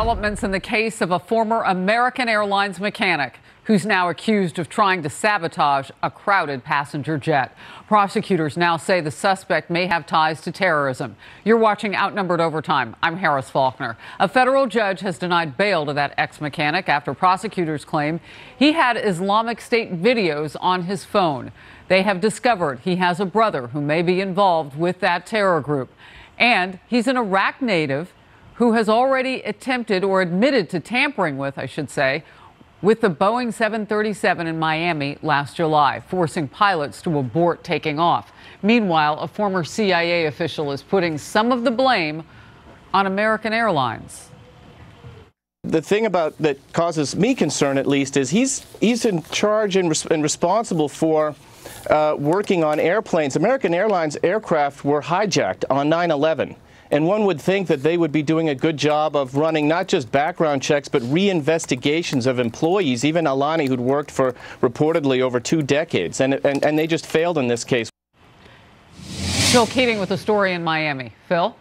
Developments in the case of a former American Airlines mechanic who's now accused of trying to sabotage a crowded passenger jet. Prosecutors now say the suspect may have ties to terrorism. You're watching Outnumbered Overtime. I'm Harris Faulkner. A federal judge has denied bail to that ex mechanic after prosecutors claim he had Islamic State videos on his phone. They have discovered he has a brother who may be involved with that terror group. And he's an Iraq native who has already attempted or admitted to tampering with, I should say, with the Boeing 737 in Miami last July, forcing pilots to abort taking off. Meanwhile, a former CIA official is putting some of the blame on American Airlines. The thing about that causes me concern, at least, is he's he's in charge and, res and responsible for uh, working on airplanes. American Airlines aircraft were hijacked on 9 11. And one would think that they would be doing a good job of running not just background checks, but reinvestigations of employees, even Alani, who'd worked for reportedly over two decades. And, and, and they just failed in this case. Phil Keating with a story in Miami. Phil?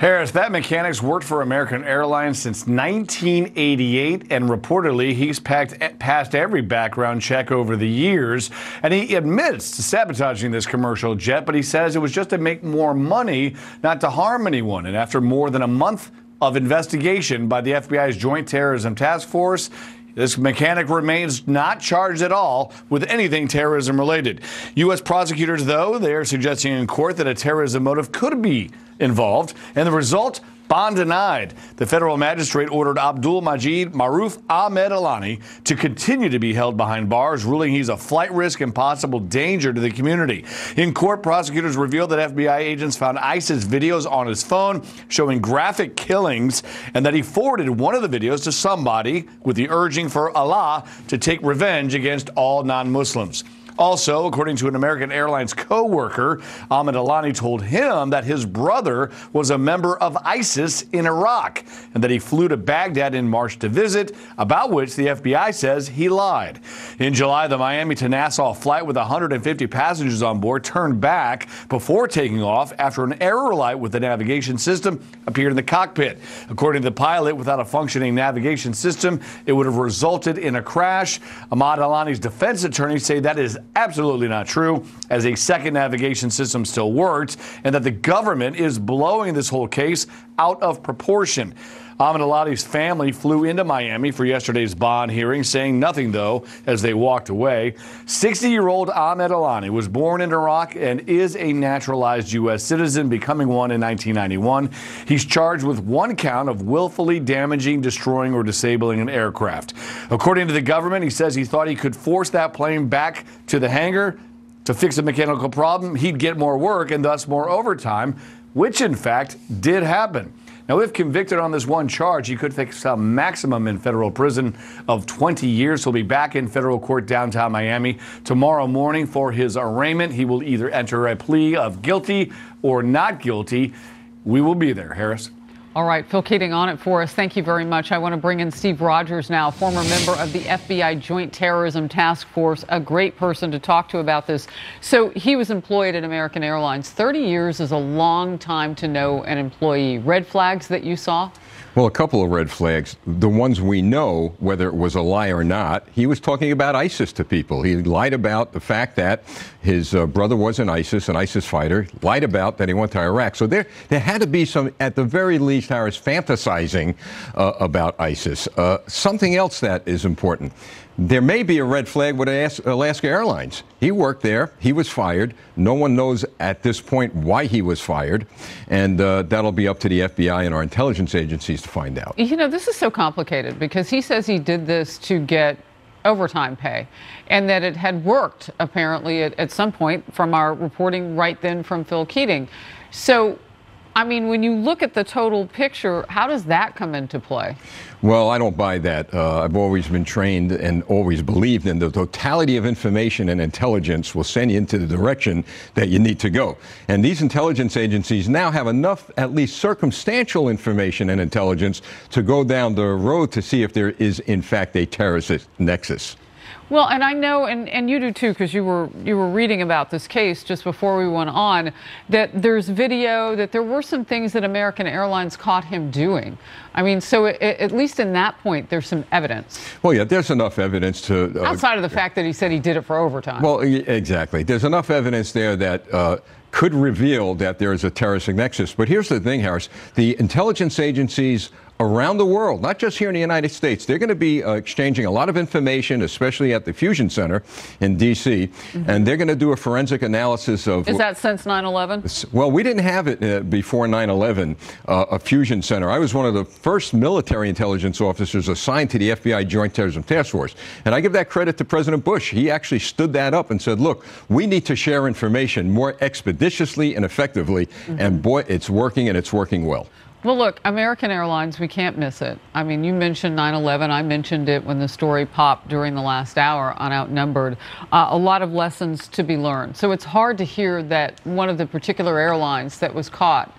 Harris, that mechanic's worked for American Airlines since 1988, and reportedly he's packed, eh, passed every background check over the years. And he admits to sabotaging this commercial jet, but he says it was just to make more money, not to harm anyone. And after more than a month of investigation by the FBI's Joint Terrorism Task Force, this mechanic remains not charged at all with anything terrorism related. U.S. prosecutors, though, they are suggesting in court that a terrorism motive could be involved, and the result Bond denied. The federal magistrate ordered Abdul Majid Maruf Ahmed Alani to continue to be held behind bars, ruling he's a flight risk and possible danger to the community. In court, prosecutors revealed that FBI agents found ISIS videos on his phone showing graphic killings and that he forwarded one of the videos to somebody with the urging for Allah to take revenge against all non Muslims. Also, according to an American Airlines co worker, Ahmed Alani told him that his brother was a member of ISIS in Iraq and that he flew to Baghdad in March to visit, about which the FBI says he lied. In July, the Miami to Nassau flight with 150 passengers on board turned back before taking off after an error light with the navigation system appeared in the cockpit. According to the pilot, without a functioning navigation system, it would have resulted in a crash. Ahmad Alani's defense attorneys say that is absolutely not true, as a second navigation system still worked, and that the government is blowing this whole case out of proportion. Alati's family flew into Miami for yesterday's bond hearing, saying nothing, though, as they walked away. 60 year old Ahmed Alani was born in Iraq and is a naturalized U.S. citizen, becoming one in 1991. He's charged with one count of willfully damaging, destroying, or disabling an aircraft. According to the government, he says he thought he could force that plane back to the hangar to fix a mechanical problem. He'd get more work and thus more overtime, which in fact did happen. Now, if convicted on this one charge, he could face a maximum in federal prison of 20 years. He'll be back in federal court downtown Miami tomorrow morning for his arraignment. He will either enter a plea of guilty or not guilty. We will be there, Harris. All right, Phil Keating on it for us. Thank you very much. I want to bring in Steve Rogers now, former member of the FBI Joint Terrorism Task Force, a great person to talk to about this. So he was employed at American Airlines. 30 years is a long time to know an employee. Red flags that you saw? Well, a couple of red flags. The ones we know, whether it was a lie or not, he was talking about ISIS to people. He lied about the fact that his uh, brother was an ISIS, an ISIS fighter, lied about that he went to Iraq. So there, there had to be some, at the very least, Harris, fantasizing uh, about ISIS. Uh, something else that is important. There may be a red flag with Alaska Airlines. He worked there. He was fired. No one knows at this point why he was fired. And uh, that'll be up to the FBI and our intelligence agencies to find out. You know, this is so complicated because he says he did this to get overtime pay and that it had worked apparently at, at some point from our reporting right then from Phil Keating. So I mean, when you look at the total picture, how does that come into play? Well, I don't buy that. Uh, I've always been trained and always believed in the totality of information and intelligence will send you into the direction that you need to go. And these intelligence agencies now have enough, at least circumstantial information and intelligence, to go down the road to see if there is, in fact, a terrorist nexus. Well, and I know, and, and you do too, because you were you were reading about this case just before we went on. That there's video, that there were some things that American Airlines caught him doing. I mean, so it, at least in that point, there's some evidence. Well, yeah, there's enough evidence to uh, outside of the fact that he said he did it for overtime. Well, exactly. There's enough evidence there that. Uh, could reveal that there is a terrorist nexus. But here's the thing, Harris the intelligence agencies around the world, not just here in the United States. They're going to be uh, exchanging a lot of information, especially at the Fusion Center in D.C., mm-hmm. and they're going to do a forensic analysis of. Is that since 9 11? Well, we didn't have it uh, before 9 11, uh, a Fusion Center. I was one of the first military intelligence officers assigned to the FBI Joint Terrorism Task Force. And I give that credit to President Bush. He actually stood that up and said, look, we need to share information more expeditiously and effectively. Mm-hmm. And boy, it's working and it's working well. Well, look, American Airlines, we can't miss it. I mean, you mentioned 9 11. I mentioned it when the story popped during the last hour on Outnumbered. Uh, a lot of lessons to be learned. So it's hard to hear that one of the particular airlines that was caught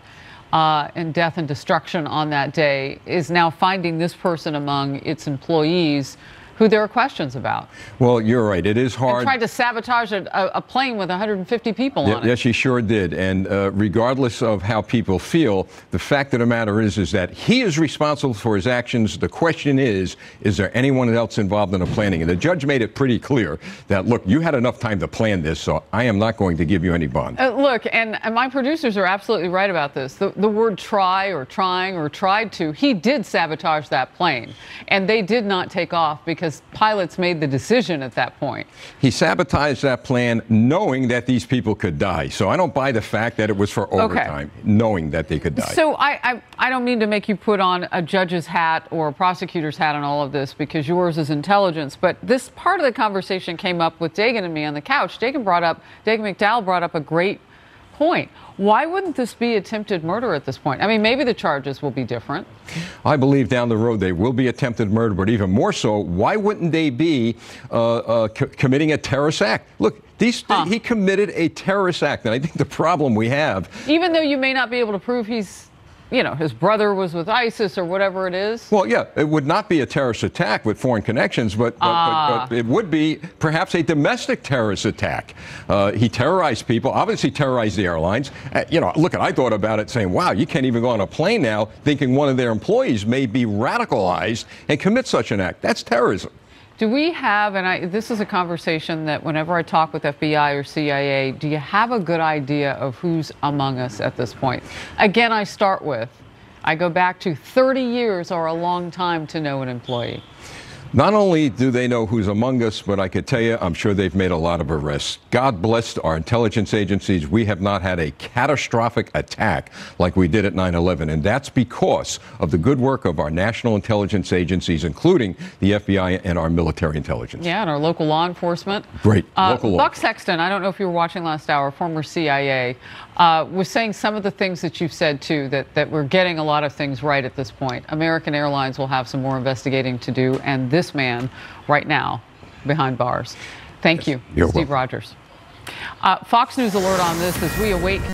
uh, in death and destruction on that day is now finding this person among its employees who there are questions about. Well, you're right. It is hard. And tried to sabotage a, a plane with 150 people yeah, on it. Yes, she sure did. And uh, regardless of how people feel, the fact of the matter is, is that he is responsible for his actions. The question is, is there anyone else involved in the planning? And the judge made it pretty clear that, look, you had enough time to plan this, so I am not going to give you any bond. Uh, look, and my producers are absolutely right about this. The, the word try or trying or tried to, he did sabotage that plane. And they did not take off because because pilots made the decision at that point. He sabotaged that plan knowing that these people could die. So I don't buy the fact that it was for overtime, okay. knowing that they could die. So I, I, I don't mean to make you put on a judge's hat or a prosecutor's hat on all of this because yours is intelligence. But this part of the conversation came up with Dagan and me on the couch. Dagan brought up, Dagan McDowell brought up a great point. Why wouldn't this be attempted murder at this point? I mean, maybe the charges will be different. I believe down the road they will be attempted murder, but even more so, why wouldn't they be uh, uh, committing a terrorist act? Look, these, huh. he committed a terrorist act, and I think the problem we have. Even though you may not be able to prove he's you know, his brother was with ISIS or whatever it is? Well, yeah, it would not be a terrorist attack with foreign connections, but, but, uh, but, but ah. it would be perhaps a domestic terrorist attack. Uh, he terrorized people, obviously terrorized the airlines. Uh, you know, look, at I thought about it saying, wow, you can't even go on a plane now thinking one of their employees may be radicalized and commit such an act. That's terrorism. Do we have, and I, this is a conversation that whenever I talk with FBI or CIA, do you have a good idea of who's among us at this point? Again, I start with, I go back to 30 years or a long time to know an employee. Not only do they know who's among us, but I could tell you, I'm sure they've made a lot of arrests. God bless our intelligence agencies. We have not had a catastrophic attack like we did at 9 11. And that's because of the good work of our national intelligence agencies, including the FBI and our military intelligence. Yeah, and our local law enforcement. Great. Uh, local Buck law. Sexton, I don't know if you were watching last hour, former CIA, uh, was saying some of the things that you've said, too, that, that we're getting a lot of things right at this point. American Airlines will have some more investigating to do, and this this man right now behind bars. Thank you, you Steve welcome. Rogers. Uh, Fox News alert on this as we await.